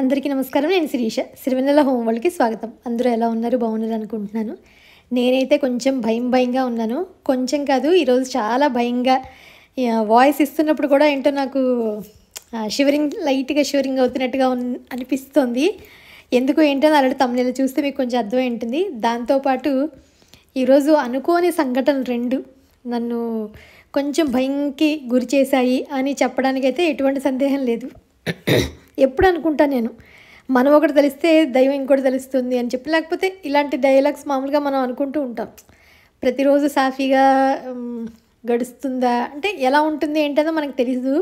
అందరికీ నమస్కారం నేను శిరీష సిరివెన్నెల హోమ్ వాళ్ళకి స్వాగతం అందరూ ఎలా ఉన్నారు బాగున్నారు అనుకుంటున్నాను నేనైతే కొంచెం భయం భయంగా ఉన్నాను కొంచెం కాదు ఈరోజు చాలా భయంగా వాయిస్ ఇస్తున్నప్పుడు కూడా ఏంటో నాకు షివరింగ్ లైట్గా షివరింగ్ అవుతున్నట్టుగా అనిపిస్తుంది ఎందుకు ఏంటని అలాంటి తమిళ చూస్తే మీకు కొంచెం అర్థం ఏంటుంది దాంతోపాటు ఈరోజు అనుకోని సంఘటనలు రెండు నన్ను కొంచెం భయంకి గురి చేశాయి అని చెప్పడానికైతే ఎటువంటి సందేహం లేదు ఎప్పుడు అనుకుంటా నేను మనం ఒకటి తెలిస్తే దైవం ఇంకోటి తెలుస్తుంది అని చెప్పి లేకపోతే ఇలాంటి డైలాగ్స్ మామూలుగా మనం అనుకుంటూ ఉంటాం ప్రతిరోజు సాఫీగా గడుస్తుందా అంటే ఎలా ఉంటుంది ఏంటదో మనకు తెలీదు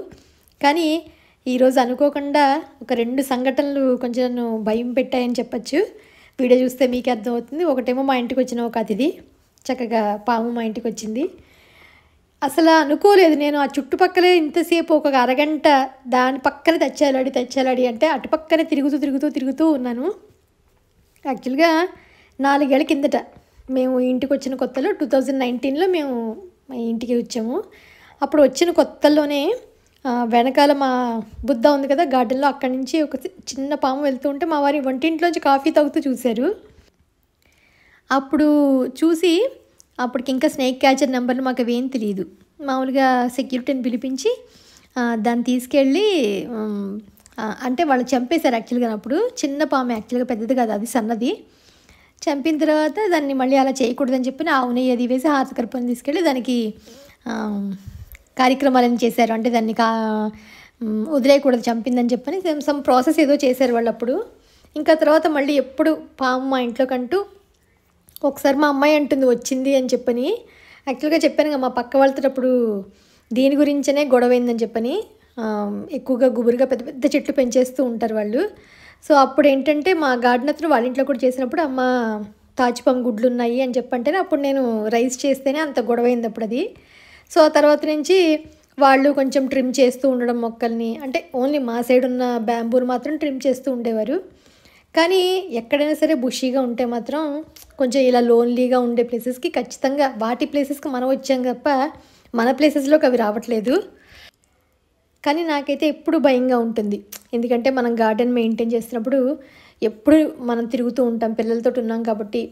కానీ ఈరోజు అనుకోకుండా ఒక రెండు సంఘటనలు కొంచెం నన్ను భయం పెట్టాయని చెప్పచ్చు వీడియో చూస్తే మీకు అర్థమవుతుంది ఒకటేమో మా ఇంటికి వచ్చిన ఒక అతిథి చక్కగా పాము మా ఇంటికి వచ్చింది అసలు అనుకోలేదు నేను ఆ చుట్టుపక్కలే ఇంతసేపు ఒక అరగంట దాని పక్కన తెచ్చాలడి తెచ్చాలడి అంటే అటుపక్కనే తిరుగుతూ తిరుగుతూ తిరుగుతూ ఉన్నాను యాక్చువల్గా నాలుగేళ్ళ కిందట మేము ఇంటికి వచ్చిన కొత్తలో టూ థౌజండ్ నైన్టీన్లో మేము మా ఇంటికి వచ్చాము అప్పుడు వచ్చిన కొత్తల్లోనే వెనకాల మా బుద్ధ ఉంది కదా గార్డెన్లో అక్కడి నుంచి ఒక చిన్న పాము వెళ్తూ ఉంటే మా వారి వంటింట్లోంచి కాఫీ తాగుతూ చూశారు అప్పుడు చూసి అప్పటికి ఇంకా స్నేక్ క్యాచర్ నెంబర్లు మాకు అవేం తెలియదు మామూలుగా సెక్యూరిటీని పిలిపించి దాన్ని తీసుకెళ్ళి అంటే వాళ్ళు చంపేశారు యాక్చువల్గా అప్పుడు చిన్న పాము యాక్చువల్గా పెద్దది కాదు అది సన్నది చంపిన తర్వాత దాన్ని మళ్ళీ అలా చేయకూడదని చెప్పి ఆవు నెయ్యి అది వేసి హాతకర్పని తీసుకెళ్ళి దానికి కార్యక్రమాలని చేశారు అంటే దాన్ని కా వదిలేయకూడదు చంపిందని చెప్పని సమ్ ప్రాసెస్ ఏదో చేశారు వాళ్ళు అప్పుడు ఇంకా తర్వాత మళ్ళీ ఎప్పుడు పాము మా ఇంట్లోకంటూ ఒకసారి మా అమ్మాయి అంటుంది వచ్చింది అని చెప్పని యాక్చువల్గా చెప్పాను కదా మా పక్క వాళ్ళతోటప్పుడు దీని గురించనే గొడవ అయిందని చెప్పని ఎక్కువగా గుబురుగా పెద్ద పెద్ద చెట్లు పెంచేస్తూ ఉంటారు వాళ్ళు సో అప్పుడు ఏంటంటే మా గార్డెన్ అతను వాళ్ళ ఇంట్లో కూడా చేసినప్పుడు అమ్మ తాచిపం గుడ్లు ఉన్నాయి అని చెప్పంటేనే అప్పుడు నేను రైస్ చేస్తేనే అంత గొడవ అయింది అప్పుడు అది సో ఆ తర్వాత నుంచి వాళ్ళు కొంచెం ట్రిమ్ చేస్తూ ఉండడం మొక్కల్ని అంటే ఓన్లీ మా సైడ్ ఉన్న బ్యాంబూర్ మాత్రం ట్రిమ్ చేస్తూ ఉండేవారు కానీ ఎక్కడైనా సరే బుషీగా ఉంటే మాత్రం కొంచెం ఇలా లోన్లీగా ఉండే ప్లేసెస్కి ఖచ్చితంగా వాటి ప్లేసెస్కి మనం వచ్చాం తప్ప మన ప్లేసెస్లోకి అవి రావట్లేదు కానీ నాకైతే ఎప్పుడు భయంగా ఉంటుంది ఎందుకంటే మనం గార్డెన్ మెయింటైన్ చేసినప్పుడు ఎప్పుడు మనం తిరుగుతూ ఉంటాం పిల్లలతో ఉన్నాం కాబట్టి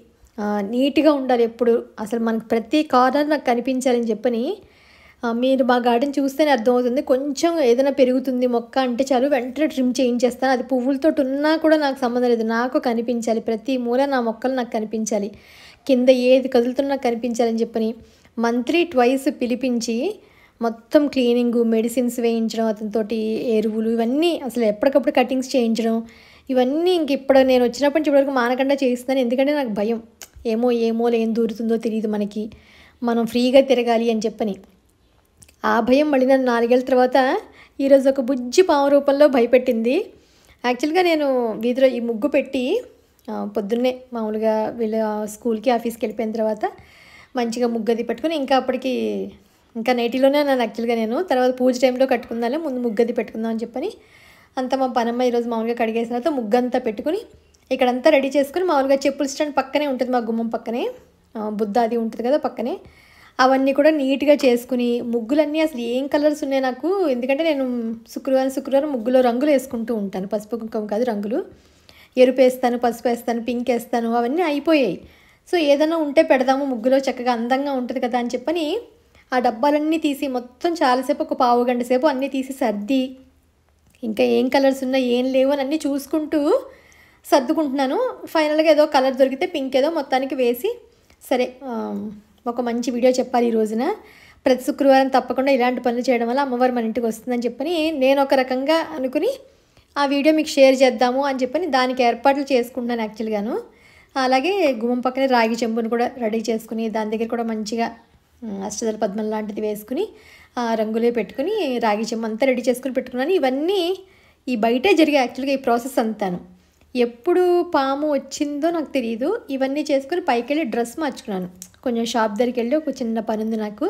నీట్గా ఉండాలి ఎప్పుడు అసలు మనకు ప్రతి కార్నర్ నాకు కనిపించాలని చెప్పని మీరు మా గార్డెన్ చూస్తేనే అర్థమవుతుంది కొంచెం ఏదైనా పెరుగుతుంది మొక్క అంటే చాలు వెంటనే ట్రిమ్ చేయించేస్తాను అది పువ్వులతో ఉన్నా కూడా నాకు సంబంధం లేదు నాకు కనిపించాలి ప్రతి మూల నా మొక్కలు నాకు కనిపించాలి కింద ఏది కదులుతున్నా కనిపించాలని చెప్పని మంత్లీ ట్వైస్ పిలిపించి మొత్తం క్లీనింగ్ మెడిసిన్స్ వేయించడం అతనితోటి ఎరువులు ఇవన్నీ అసలు ఎప్పటికప్పుడు కటింగ్స్ చేయించడం ఇవన్నీ ఇంక ఇప్పుడు నేను వచ్చినప్పటి నుంచి ఇప్పటివరకు మానకుండా చేయిస్తున్నాను ఎందుకంటే నాకు భయం ఏమో ఏమో లేని దూరుతుందో తెలియదు మనకి మనం ఫ్రీగా తిరగాలి అని చెప్పని ఆ భయం మళ్ళీ నన్ను నాలుగేళ్ళ తర్వాత ఈరోజు ఒక బుజ్జి పావు రూపంలో భయపెట్టింది యాక్చువల్గా నేను వీధిలో ఈ ముగ్గు పెట్టి పొద్దున్నే మామూలుగా వీళ్ళ స్కూల్కి ఆఫీస్కి వెళ్ళిపోయిన తర్వాత మంచిగా ముగ్గు అది పెట్టుకుని ఇంకా అప్పటికి ఇంకా నైటీలోనే నన్ను యాక్చువల్గా నేను తర్వాత పూజ టైంలో కట్టుకుందాలే ముందు ముగ్గది పెట్టుకుందాం అని చెప్పని అంతా మా పనమ్మ ఈరోజు మామూలుగా కడిగేసిన తర్వాత ముగ్గంతా పెట్టుకుని ఇక్కడంతా రెడీ చేసుకుని మామూలుగా చెప్పుల స్టాండ్ పక్కనే ఉంటుంది మా గుమ్మం పక్కనే బుద్ధ అది ఉంటుంది కదా పక్కనే అవన్నీ కూడా నీట్గా చేసుకుని ముగ్గులన్నీ అసలు ఏం కలర్స్ ఉన్నాయి నాకు ఎందుకంటే నేను శుక్రవారం శుక్రవారం ముగ్గులో రంగులు వేసుకుంటూ ఉంటాను పసుపు కుంకం కాదు రంగులు ఎరుపు వేస్తాను పసుపు వేస్తాను పింక్ వేస్తాను అవన్నీ అయిపోయాయి సో ఏదైనా ఉంటే పెడదాము ముగ్గులో చక్కగా అందంగా ఉంటుంది కదా అని చెప్పని ఆ డబ్బాలన్నీ తీసి మొత్తం చాలాసేపు ఒక పావు గంట సేపు అన్నీ తీసి సర్ది ఇంకా ఏం కలర్స్ ఉన్నాయి ఏం లేవు అని అన్నీ చూసుకుంటూ సర్దుకుంటున్నాను ఫైనల్గా ఏదో కలర్ దొరికితే పింక్ ఏదో మొత్తానికి వేసి సరే ఒక మంచి వీడియో చెప్పాలి ఈ రోజున ప్రతి శుక్రవారం తప్పకుండా ఇలాంటి పనులు చేయడం వల్ల అమ్మవారు మన ఇంటికి వస్తుందని చెప్పని నేను ఒక రకంగా అనుకుని ఆ వీడియో మీకు షేర్ చేద్దాము అని చెప్పని దానికి ఏర్పాట్లు చేసుకుంటున్నాను యాక్చువల్గాను అలాగే గుమ్మం పక్కనే రాగి చెంబును కూడా రెడీ చేసుకుని దాని దగ్గర కూడా మంచిగా అష్టదల పద్మం లాంటిది వేసుకుని రంగులే పెట్టుకుని రాగి చెంబు అంతా రెడీ చేసుకుని పెట్టుకున్నాను ఇవన్నీ ఈ బయటే జరిగే యాక్చువల్గా ఈ ప్రాసెస్ అంతాను ఎప్పుడు పాము వచ్చిందో నాకు తెలియదు ఇవన్నీ చేసుకుని పైకి వెళ్ళి డ్రెస్ మార్చుకున్నాను కొంచెం షాప్ దగ్గరికి వెళ్ళి ఒక చిన్న పని ఉంది నాకు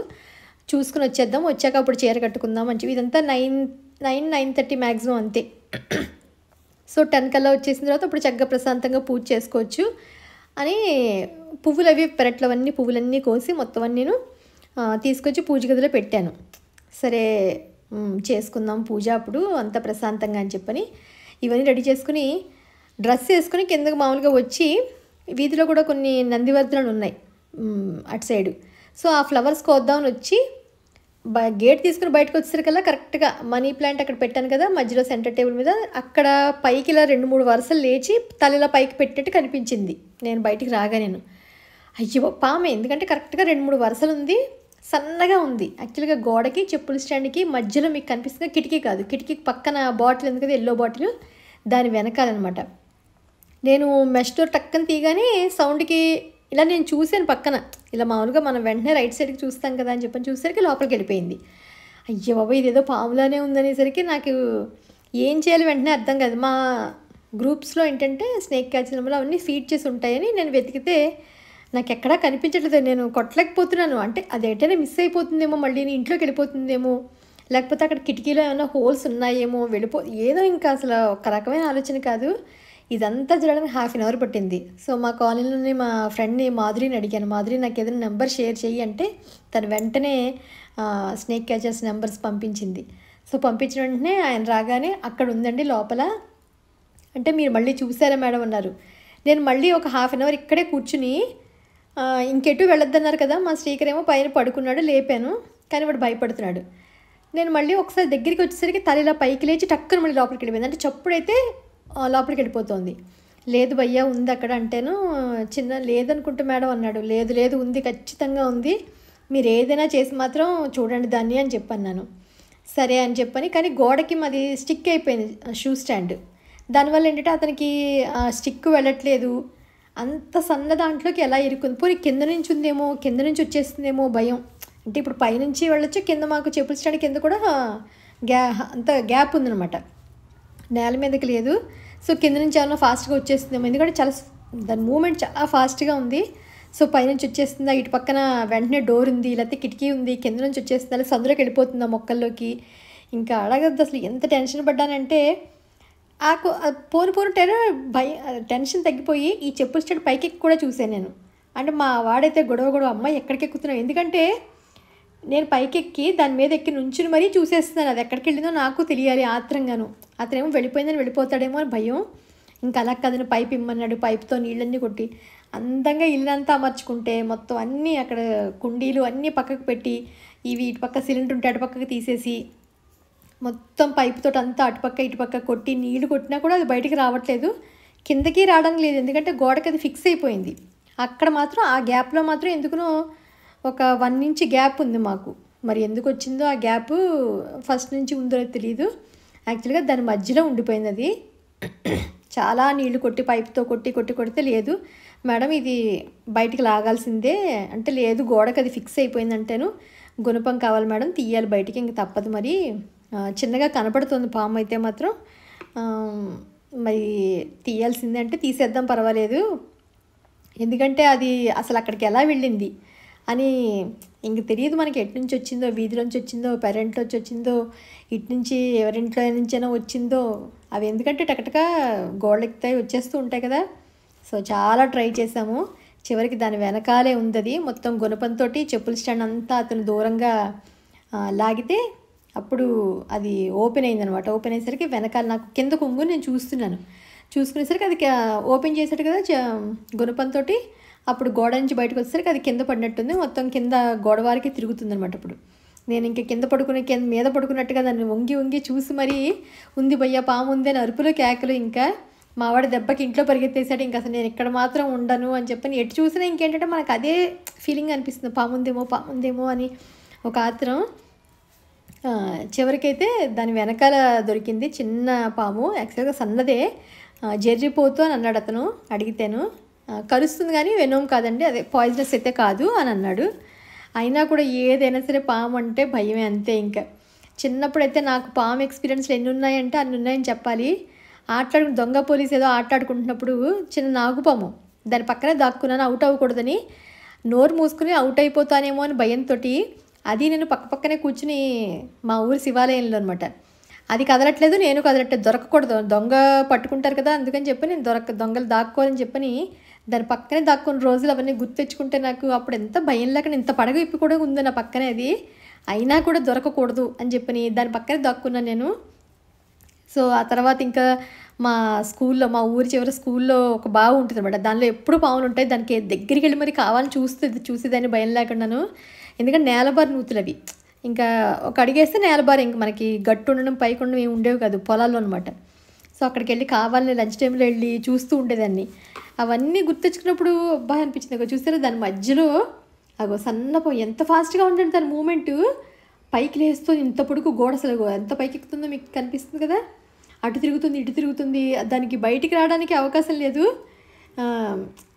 చూసుకుని వచ్చేద్దాం వచ్చాక అప్పుడు చీర కట్టుకుందాం మంచి ఇదంతా nine nine nine thirty maximum అంతే సో టెన్ కల్లా వచ్చేసిన తర్వాత ఇప్పుడు చక్కగా ప్రశాంతంగా పూజ చేసుకోవచ్చు అని పువ్వులు అవి పెరట్లవన్నీ పువ్వులన్నీ కోసి మొత్తం అన్నీ నేను తీసుకొచ్చి పూజ గదిలో పెట్టాను సరే చేసుకుందాం పూజ అప్పుడు అంత ప్రశాంతంగా అని చెప్పని ఇవన్నీ రెడీ చేసుకుని డ్రెస్ వేసుకుని కిందకు మామూలుగా వచ్చి వీధిలో కూడా కొన్ని నందివర్ధనలు ఉన్నాయి అటు సైడు సో ఆ ఫ్లవర్స్ కోద్దామని వచ్చి గేట్ తీసుకుని బయటకు వచ్చేసరికి కల్లా కరెక్ట్గా మనీ ప్లాంట్ అక్కడ పెట్టాను కదా మధ్యలో సెంటర్ టేబుల్ మీద అక్కడ పైకి ఇలా రెండు మూడు వరుసలు లేచి తల పైకి పెట్టినట్టు కనిపించింది నేను బయటికి రాగా నేను అయ్యో పామె ఎందుకంటే కరెక్ట్గా రెండు మూడు వరుసలు ఉంది సన్నగా ఉంది యాక్చువల్గా గోడకి చెప్పుల స్టాండ్కి మధ్యలో మీకు కనిపిస్తుంది కిటికీ కాదు కిటికీకి పక్కన బాటిల్ ఉంది కదా ఎల్లో బాటిల్ దాని వెనకాలన్నమాట నేను మెస్టోర్ టక్కన తీయగానే సౌండ్కి ఇలా నేను చూశాను పక్కన ఇలా మామూలుగా మనం వెంటనే రైట్ సైడ్కి చూస్తాం కదా అని చెప్పని చూసరికి లోపలికి వెళ్ళిపోయింది అయ్యో బాబా ఇదేదో పాములానే ఉందనేసరికి నాకు ఏం చేయాలి వెంటనే అర్థం కాదు మా గ్రూప్స్లో ఏంటంటే స్నేక్ క్యాచ్లంలో అవన్నీ ఫీడ్ చేసి ఉంటాయని నేను వెతికితే నాకు ఎక్కడా కనిపించట్లేదు నేను కొట్టలేకపోతున్నాను అంటే అది అదేటైనా మిస్ అయిపోతుందేమో మళ్ళీ నేను ఇంట్లోకి వెళ్ళిపోతుందేమో లేకపోతే అక్కడ కిటికీలో ఏమైనా హోల్స్ ఉన్నాయేమో వెళ్ళిపో ఏదో ఇంకా అసలు ఒక రకమైన ఆలోచన కాదు ఇదంతా జరగడానికి హాఫ్ అన్ అవర్ పట్టింది సో మా కాలనీలోనే మా ఫ్రెండ్ని మాధురిని అడిగాను మాధురి నాకు ఏదైనా నెంబర్ షేర్ చేయి అంటే తను వెంటనే స్నేక్ క్యాచర్స్ నెంబర్స్ పంపించింది సో పంపించిన వెంటనే ఆయన రాగానే అక్కడ ఉందండి లోపల అంటే మీరు మళ్ళీ చూసారా మేడం అన్నారు నేను మళ్ళీ ఒక హాఫ్ అన్ అవర్ ఇక్కడే కూర్చుని ఇంకెటు వెళ్ళొద్దన్నారు కదా మా స్పీకర్ ఏమో పైన పడుకున్నాడు లేపాను కానీ వాడు భయపడుతున్నాడు నేను మళ్ళీ ఒకసారి దగ్గరికి వచ్చేసరికి తల ఇలా పైకి లేచి టక్కున మళ్ళీ లోపలికి వెళ్ళిపోయింది అంటే చప్పుడైతే లోపలికి వెళ్ళిపోతుంది లేదు భయ్యా ఉంది అక్కడ అంటేను చిన్న లేదనుకుంటే మేడం అన్నాడు లేదు లేదు ఉంది ఖచ్చితంగా ఉంది మీరు ఏదైనా చేసి మాత్రం చూడండి దాన్ని అని చెప్పాను నేను సరే అని చెప్పని కానీ గోడకి మాది స్టిక్ అయిపోయింది షూ స్టాండ్ దానివల్ల ఏంటంటే అతనికి స్టిక్ వెళ్ళట్లేదు అంత సన్న దాంట్లోకి ఎలా ఇరుకుంది పోనీ కింద నుంచి ఉందేమో కింద నుంచి వచ్చేస్తుందేమో భయం అంటే ఇప్పుడు పైనుంచి వెళ్ళొచ్చు కింద మాకు చెప్పుల స్టాండ్ కింద కూడా గ్యా అంత గ్యాప్ ఉందనమాట నేల మీదకి లేదు సో కింద నుంచి ఏమైనా ఫాస్ట్గా వచ్చేస్తుందేమో ఎందుకంటే చాలా దాని మూమెంట్ చాలా ఫాస్ట్గా ఉంది సో పైనుంచి వచ్చేస్తుందా ఇటు పక్కన వెంటనే డోర్ ఉంది లేకపోతే కిటికీ ఉంది కింద నుంచి వచ్చేస్తుందా లేదా సందులోకి వెళ్ళిపోతుందా మొక్కల్లోకి ఇంకా అడగద్దు అసలు ఎంత టెన్షన్ పడ్డానంటే ఆ పోను పోను భయ టెన్షన్ తగ్గిపోయి ఈ చెప్పులు స్టేట్ పైకి కూడా చూసాను నేను అంటే మా వాడైతే గొడవ గొడవ అమ్మాయి ఎక్కడికి ఎక్కుతున్నావు ఎందుకంటే నేను పైకెక్కి దాని మీద ఎక్కి నుంచుని మరీ చూసేస్తున్నాను అది ఎక్కడికి వెళ్ళిందో నాకు తెలియాలి ఆత్రంగాను అతనేమో వెళ్ళిపోయిందని వెళ్ళిపోతాడేమో అని భయం ఇంకా అలా కదను పైప్ ఇమ్మన్నాడు పైప్తో నీళ్ళన్నీ కొట్టి అందంగా ఇల్లంతా అమర్చుకుంటే మొత్తం అన్నీ అక్కడ కుండీలు అన్నీ పక్కకు పెట్టి ఇవి ఇటు పక్క సిలిండర్ ఉంటే అటుపక్కకి తీసేసి మొత్తం పైపుతో అంతా అటుపక్క ఇటుపక్క కొట్టి నీళ్లు కొట్టినా కూడా అది బయటికి రావట్లేదు కిందకి రావడం లేదు ఎందుకంటే గోడకి అది ఫిక్స్ అయిపోయింది అక్కడ మాత్రం ఆ గ్యాప్లో మాత్రం ఎందుకునో ఒక వన్ ఇంచ్ గ్యాప్ ఉంది మాకు మరి ఎందుకు వచ్చిందో ఆ గ్యాప్ ఫస్ట్ నుంచి ఉందో తెలియదు యాక్చువల్గా దాని మధ్యలో ఉండిపోయింది అది చాలా నీళ్లు కొట్టి పైప్తో కొట్టి కొట్టి కొడితే లేదు మేడం ఇది బయటికి లాగాల్సిందే అంటే లేదు గోడకు అది ఫిక్స్ అయిపోయిందంటేను గుణపం కావాలి మేడం తీయాలి బయటికి ఇంక తప్పదు మరి చిన్నగా కనపడుతుంది పాము అయితే మాత్రం మరి తీయాల్సిందే అంటే తీసేద్దాం పర్వాలేదు ఎందుకంటే అది అసలు అక్కడికి ఎలా వెళ్ళింది అని ఇంక తెలియదు మనకి ఎటు నుంచి వచ్చిందో వీధిలోంచి వచ్చిందో వచ్చి వచ్చిందో ఇటు నుంచి ఎవరింట్లో నుంచైనా వచ్చిందో అవి ఎందుకంటే టకటక ఎక్కుతాయి వచ్చేస్తూ ఉంటాయి కదా సో చాలా ట్రై చేశాము చివరికి దాని వెనకాలే ఉంది మొత్తం గుణపంతో చెప్పుల స్టాండ్ అంతా అతను దూరంగా లాగితే అప్పుడు అది ఓపెన్ అయిందనమాట ఓపెన్ అయ్యేసరికి వెనకాల నాకు కింద కొంగు నేను చూస్తున్నాను చూసుకునేసరికి అది ఓపెన్ చేశాడు కదా గుణపంతో అప్పుడు గోడ నుంచి బయటకు వచ్చేసరికి అది కింద పడినట్టుంది మొత్తం కింద గోడ వారికి తిరుగుతుంది అనమాట అప్పుడు నేను ఇంక కింద పడుకునే కింద మీద పడుకున్నట్టుగా దాన్ని వంగి వంగి చూసి మరీ ఉంది భయ్యా పాము ఉంది అని అరుపులు కేకలు ఇంకా మావాడి దెబ్బకి ఇంట్లో పరిగెత్తేసాడు ఇంకా అసలు నేను ఇక్కడ మాత్రం ఉండను అని చెప్పని ఎటు చూసినా ఇంకేంటంటే మనకు అదే ఫీలింగ్ అనిపిస్తుంది పాముందేమో పాముందేమో అని ఒక ఆత్రం చివరికైతే దాని వెనకాల దొరికింది చిన్న పాము యాక్చువల్గా సన్నదే జెర్రిపోతూ అని అన్నాడు అతను అడిగితేను కరుస్తుంది కానీ వెనోమ్ కాదండి అదే పాయిజనస్ అయితే కాదు అని అన్నాడు అయినా కూడా ఏదైనా సరే పాము అంటే భయమే అంతే ఇంకా చిన్నప్పుడైతే నాకు పాము ఎక్స్పీరియన్స్లు ఎన్ని ఉన్నాయంటే అన్ని ఉన్నాయని చెప్పాలి ఆటలాడు దొంగ పోలీస్ ఏదో ఆటలాడుకుంటున్నప్పుడు చిన్న నాగుపాము దాని పక్కనే దాక్కున్నాను అవుట్ అవ్వకూడదని నోరు మూసుకుని అవుట్ అయిపోతానేమో అని భయంతో అది నేను పక్క పక్కనే కూర్చుని మా ఊరు శివాలయంలో అనమాట అది కదలట్లేదు నేను కదలట్లేదు దొరకకూడదు దొంగ పట్టుకుంటారు కదా అందుకని చెప్పి నేను దొరక దొంగలు దాక్కోవాలని చెప్పని దాని పక్కనే దాక్కున్న రోజులు అవన్నీ గుర్తు తెచ్చుకుంటే నాకు అప్పుడు ఎంత భయం లేక ఇంత పడగ ఇప్పి కూడా ఉంది నా పక్కనే అది అయినా కూడా దొరకకూడదు అని చెప్పని దాని పక్కనే దాక్కున్నాను నేను సో ఆ తర్వాత ఇంకా మా స్కూల్లో మా ఊరి చివరి స్కూల్లో ఒక బావి ఉంటుంది అనమాట దానిలో ఎప్పుడు పావులు ఉంటాయి దానికి దగ్గరికి వెళ్ళి మరి కావాలని చూస్తే చూసేదాన్ని భయం లేకుండాను ఎందుకంటే నేలబారి నూతులు అవి ఇంకా ఒక అడిగేస్తే నేలబార ఇంక మనకి గట్టు ఉండడం పైకి ఉండడం ఏమి ఉండేవి కాదు పొలాల్లో అనమాట సో అక్కడికి వెళ్ళి కావాలని లంచ్ టైంలో వెళ్ళి చూస్తూ ఉండేదాన్ని అవన్నీ గుర్తించుకున్నప్పుడు అబ్బాయి అనిపించింది ఒక చూసారా దాని మధ్యలో అగో సన్నపో ఎంత ఫాస్ట్గా ఉంటుంది దాని మూమెంట్ పైకి లేస్తూ ఇంత పొడుగు గోడ అసలు ఎంత పైకి ఎక్కుతుందో మీకు కనిపిస్తుంది కదా అటు తిరుగుతుంది ఇటు తిరుగుతుంది దానికి బయటికి రావడానికి అవకాశం లేదు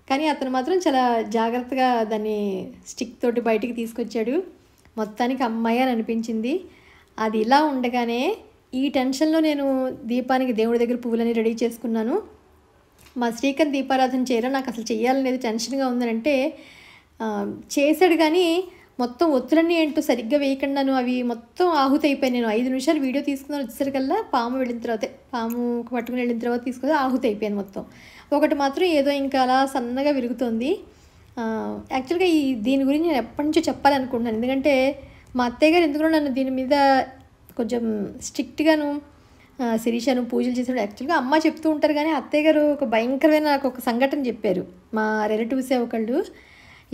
కానీ అతను మాత్రం చాలా జాగ్రత్తగా దాన్ని స్టిక్ తోటి బయటికి తీసుకొచ్చాడు మొత్తానికి అమ్మాయి అని అనిపించింది అది ఇలా ఉండగానే ఈ టెన్షన్లో నేను దీపానికి దేవుడి దగ్గర పువ్వులని రెడీ చేసుకున్నాను మా శ్రీకాంత్ దీపారాధన చేయరా నాకు అసలు చేయాలనేది టెన్షన్గా ఉందనంటే చేశాడు కానీ మొత్తం ఒత్తులన్నీ ఏంటో సరిగ్గా వేయకుండాను అవి మొత్తం ఆహుతి అయిపోయాను నేను ఐదు నిమిషాలు వీడియో తీసుకున్నాను వచ్చేసరికల్లా పాము వెళ్ళిన తర్వాతే పాము పట్టుకుని వెళ్ళిన తర్వాత తీసుకుని ఆహుతి అయిపోయాను మొత్తం ఒకటి మాత్రం ఏదో ఇంకా అలా సన్నగా విరుగుతుంది యాక్చువల్గా ఈ దీని గురించి నేను ఎప్పటి నుంచో చెప్పాలనుకుంటున్నాను ఎందుకంటే మా అత్తయ్య గారు ఎందుకు నన్ను దీని మీద కొంచెం స్ట్రిక్ట్గాను శిరీషను పూజలు చేసినప్పుడు యాక్చువల్గా అమ్మ చెప్తూ ఉంటారు కానీ అత్తయ్య గారు ఒక భయంకరమైన నాకు ఒక సంఘటన చెప్పారు మా రిలేటివ్సే ఒకళ్ళు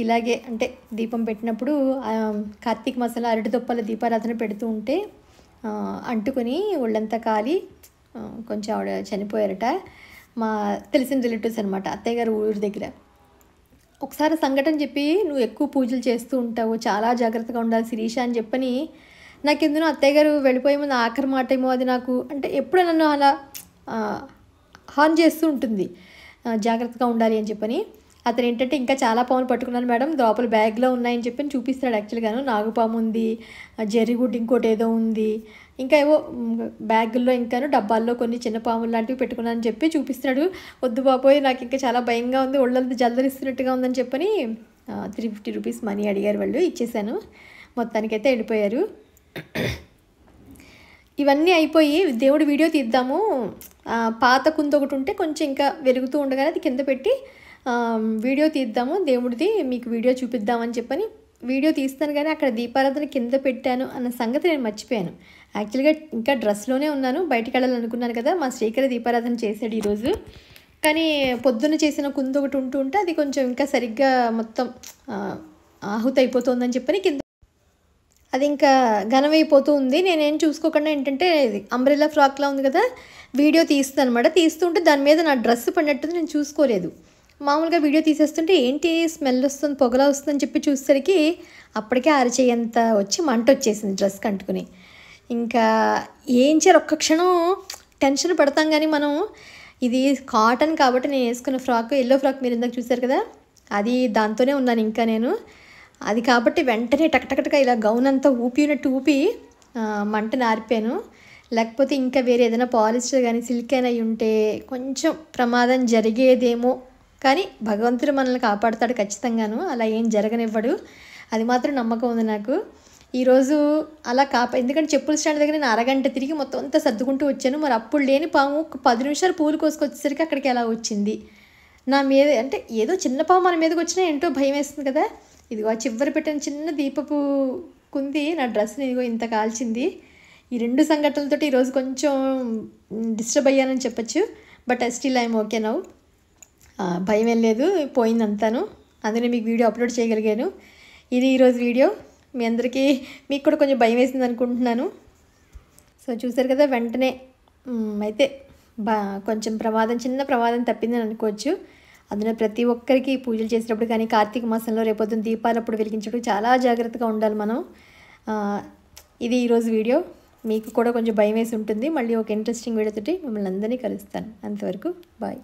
ఇలాగే అంటే దీపం పెట్టినప్పుడు కార్తీక మసాల అరటి దొప్పల దీపారాధన పెడుతూ ఉంటే అంటుకొని ఒళ్ళంతా కాలి కొంచెం ఆవిడ చనిపోయారట మా తెలిసిన రిలేటివ్స్ అనమాట అత్తయ్య గారు ఊరి దగ్గర ఒకసారి సంఘటన చెప్పి నువ్వు ఎక్కువ పూజలు చేస్తూ ఉంటావు చాలా జాగ్రత్తగా ఉండాలి శిరీష అని చెప్పని నాకు ఎందునో అత్తయ్య గారు వెళ్ళిపోయే ముందు ఆఖరి మాట ఏమో అది నాకు అంటే ఎప్పుడు నన్ను అలా హాన్ చేస్తూ ఉంటుంది జాగ్రత్తగా ఉండాలి అని చెప్పని అతను ఏంటంటే ఇంకా చాలా పాములు పట్టుకున్నాను మేడం లోపల బ్యాగ్లో ఉన్నాయని చెప్పి చూపిస్తాడు యాక్చువల్గాను నాగుపాము ఉంది జర్రిగుడ్ ఇంకోటి ఏదో ఉంది ఇంకా ఏవో బ్యాగుల్లో ఇంకాను డబ్బాల్లో కొన్ని చిన్న పాములు లాంటివి పెట్టుకున్నానని చెప్పి చూపిస్తున్నాడు వద్దు బాబోయ్ నాకు ఇంకా చాలా భయంగా ఉంది ఒళ్ళంతా జల్దరిస్తున్నట్టుగా ఉందని చెప్పని త్రీ ఫిఫ్టీ రూపీస్ మనీ అడిగారు వాళ్ళు ఇచ్చేసాను మొత్తానికైతే వెళ్ళిపోయారు ఇవన్నీ అయిపోయి దేవుడు వీడియో తీద్దాము పాత కుంత ఒకటి ఉంటే కొంచెం ఇంకా వెలుగుతూ ఉండగానే అది కింద పెట్టి వీడియో తీద్దాము దేవుడిది మీకు వీడియో చూపిద్దామని చెప్పని వీడియో తీస్తాను కానీ అక్కడ దీపారాధన కింద పెట్టాను అన్న సంగతి నేను మర్చిపోయాను యాక్చువల్గా ఇంకా డ్రెస్లోనే ఉన్నాను బయటికి వెళ్ళాలనుకున్నాను కదా మా శ్రీకర దీపారాధన చేశాడు ఈరోజు కానీ పొద్దున్న చేసిన కుంది ఒకటి ఉంటూ ఉంటే అది కొంచెం ఇంకా సరిగ్గా మొత్తం ఆహుతి అయిపోతుందని చెప్పని కింద అది ఇంకా ఘనమైపోతూ ఉంది నేనేం చూసుకోకుండా ఏంటంటే అంబ్రెల్లా ఫ్రాక్లా ఉంది కదా వీడియో తీస్తుంది అనమాట తీస్తుంటే దాని మీద నా డ్రెస్ పడినట్టు నేను చూసుకోలేదు మామూలుగా వీడియో తీసేస్తుంటే ఏంటి స్మెల్ వస్తుంది పొగలా వస్తుందని చెప్పి చూసేసరికి అప్పటికే అరచేయంత వచ్చి మంట వచ్చేసింది డ్రెస్ కంటుకుని ఇంకా ఏం చేయాలి ఒక్క క్షణం టెన్షన్ పడతాం కానీ మనం ఇది కాటన్ కాబట్టి నేను వేసుకున్న ఫ్రాక్ ఎల్లో ఫ్రాక్ మీరు ఇందాక చూసారు కదా అది దాంతోనే ఉన్నాను ఇంకా నేను అది కాబట్టి వెంటనే టకటకటగా ఇలా గౌన్ అంతా ఊపినట్టు ఊపి మంట నారిపాను లేకపోతే ఇంకా వేరే ఏదైనా పాలిస్టర్ కానీ సిల్క్ అయినా ఉంటే కొంచెం ప్రమాదం జరిగేదేమో కానీ భగవంతుడు మనల్ని కాపాడుతాడు ఖచ్చితంగాను అలా ఏం జరగనివ్వడు అది మాత్రం నమ్మకం ఉంది నాకు ఈరోజు అలా కాప ఎందుకంటే చెప్పుల స్టాండ్ దగ్గర నేను అరగంట తిరిగి మొత్తం అంతా సర్దుకుంటూ వచ్చాను మరి అప్పుడు లేని పాము పది నిమిషాలు పూలు కోసుకొచ్చేసరికి అక్కడికి ఎలా వచ్చింది నా మీద అంటే ఏదో చిన్న పాము మన మీదకి వచ్చినా ఏంటో భయం వేస్తుంది కదా ఇదిగో ఆ చివరి పెట్టిన చిన్న దీపపు కుంది నా డ్రెస్ని ఇదిగో ఇంత కాల్చింది ఈ రెండు సంఘటనలతో ఈరోజు కొంచెం డిస్టర్బ్ అయ్యానని చెప్పచ్చు బట్ స్టిల్ ఐఎమ్ ఓకే నవ్వు భయం ఏం లేదు పోయిందంతాను అందుకనే మీకు వీడియో అప్లోడ్ చేయగలిగాను ఇది ఈరోజు వీడియో మీ అందరికీ మీకు కూడా కొంచెం భయం వేసింది అనుకుంటున్నాను సో చూసారు కదా వెంటనే అయితే బా కొంచెం ప్రమాదం చిన్న ప్రమాదం తప్పిందని అనుకోవచ్చు అందులో ప్రతి ఒక్కరికి పూజలు చేసేటప్పుడు కానీ కార్తీక మాసంలో రేపొద్దున దీపాలప్పుడు వెలిగించినప్పుడు చాలా జాగ్రత్తగా ఉండాలి మనం ఇది ఈరోజు వీడియో మీకు కూడా కొంచెం భయం వేసి ఉంటుంది మళ్ళీ ఒక ఇంట్రెస్టింగ్ వీడియోతోటి మిమ్మల్ని అందరినీ కలుస్తాను అంతవరకు బాయ్